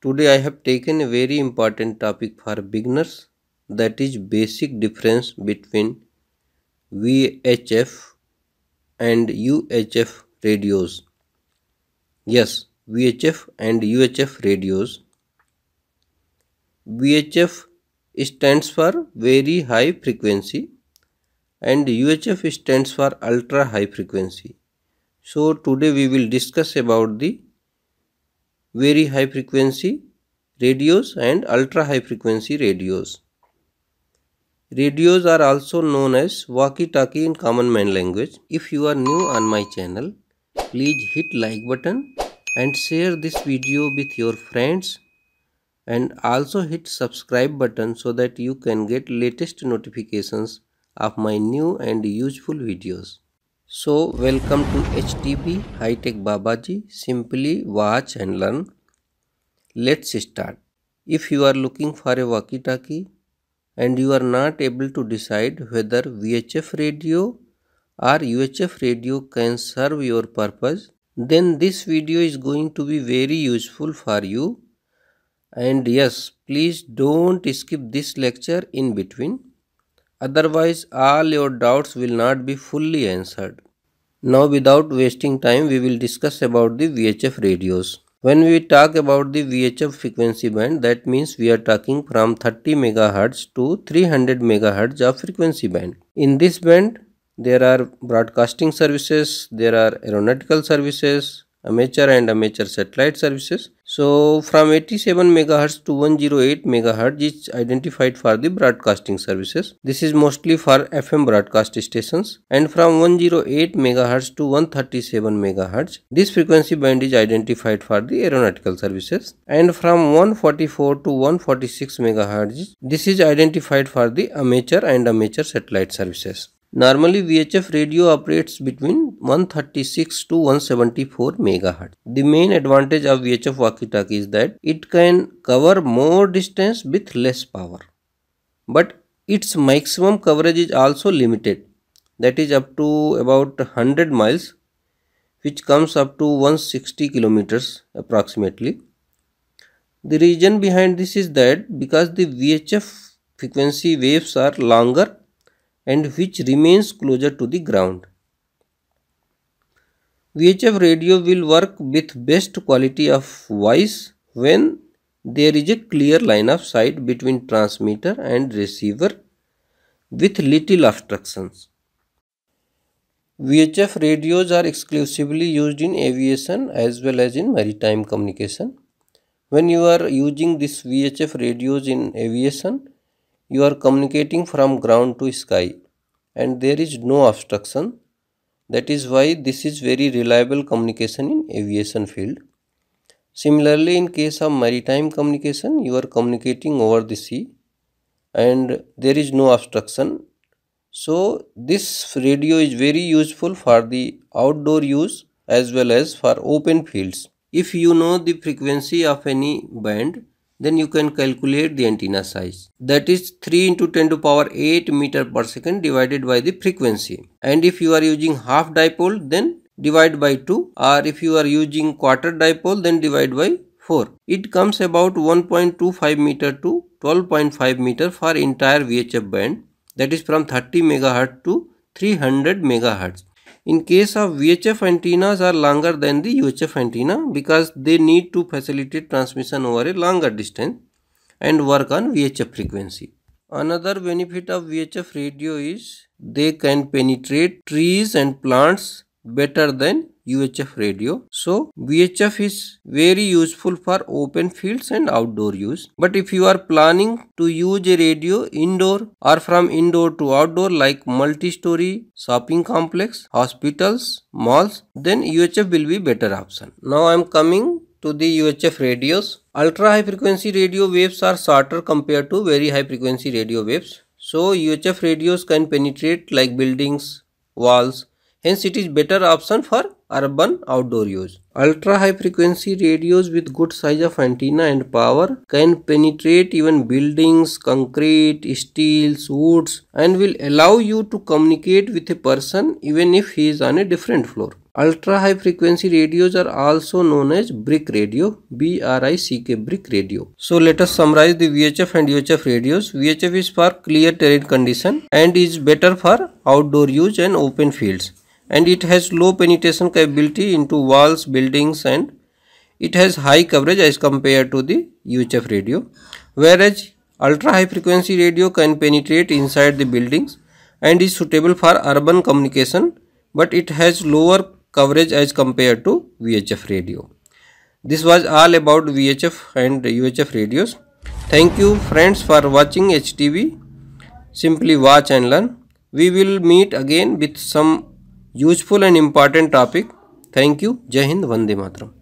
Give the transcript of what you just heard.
Today I have taken a very important topic for beginners that is basic difference between VHF and UHF radios. Yes, VHF and UHF radios. VHF stands for very high frequency and UHF stands for ultra high frequency. So today we will discuss about the very high frequency radios and ultra high frequency radios. Radios are also known as walkie-talkie in common man language. If you are new on my channel, please hit like button and share this video with your friends and also hit subscribe button so that you can get latest notifications of my new and useful videos. So welcome to HTB High Tech Babaji. Simply watch and learn. Let's start. If you are looking for a walkie-talkie and you are not able to decide whether VHF radio or UHF radio can serve your purpose, then this video is going to be very useful for you. And yes, please don't skip this lecture in between. Otherwise, all your doubts will not be fully answered. Now, without wasting time, we will discuss about the VHF radios. When we talk about the VHF frequency band, that means we are talking from 30 MHz to 300 MHz of frequency band. In this band, there are broadcasting services, there are aeronautical services, amateur and amateur satellite services. So from 87 MHz to 108 MHz is identified for the broadcasting services. This is mostly for FM broadcast stations and from 108 MHz to 137 MHz this frequency band is identified for the aeronautical services and from 144 to 146 MHz this is identified for the amateur and amateur satellite services. Normally VHF radio operates between 136 to 174 MHz. The main advantage of VHF walkie-talkie is that it can cover more distance with less power. But its maximum coverage is also limited that is up to about 100 miles which comes up to 160 kilometers approximately. The reason behind this is that because the VHF frequency waves are longer and which remains closer to the ground. VHF radio will work with best quality of voice when there is a clear line of sight between transmitter and receiver with little obstructions. VHF radios are exclusively used in aviation as well as in maritime communication. When you are using this VHF radios in aviation, you are communicating from ground to sky and there is no obstruction. That is why this is very reliable communication in aviation field. Similarly, in case of maritime communication, you are communicating over the sea and there is no obstruction. So, this radio is very useful for the outdoor use as well as for open fields. If you know the frequency of any band, then you can calculate the antenna size that is 3 into 10 to power 8 meter per second divided by the frequency and if you are using half dipole then divide by 2 or if you are using quarter dipole then divide by 4 it comes about 1.25 meter to 12.5 meter for entire VHF band that is from 30 megahertz to 300 megahertz in case of VHF antennas are longer than the UHF antenna because they need to facilitate transmission over a longer distance and work on VHF frequency. Another benefit of VHF radio is they can penetrate trees and plants better than UHF radio. So VHF is very useful for open fields and outdoor use. But if you are planning to use a radio indoor or from indoor to outdoor like multi-story, shopping complex, hospitals, malls, then UHF will be better option. Now I am coming to the UHF radios. Ultra high frequency radio waves are shorter compared to very high frequency radio waves. So UHF radios can penetrate like buildings, walls. Hence it is better option for urban outdoor use. Ultra high frequency radios with good size of antenna and power can penetrate even buildings, concrete, steels, woods and will allow you to communicate with a person even if he is on a different floor. Ultra high frequency radios are also known as brick radio, B-R-I-C-K brick radio. So let us summarize the VHF and UHF radios. VHF is for clear terrain condition and is better for outdoor use and open fields and it has low penetration capability into walls, buildings and it has high coverage as compared to the UHF radio. Whereas ultra high frequency radio can penetrate inside the buildings and is suitable for urban communication but it has lower coverage as compared to VHF radio. This was all about VHF and UHF radios. Thank you friends for watching HTV. Simply watch and learn. We will meet again with some useful and important topic thank you जय हिंद वंदे मातरम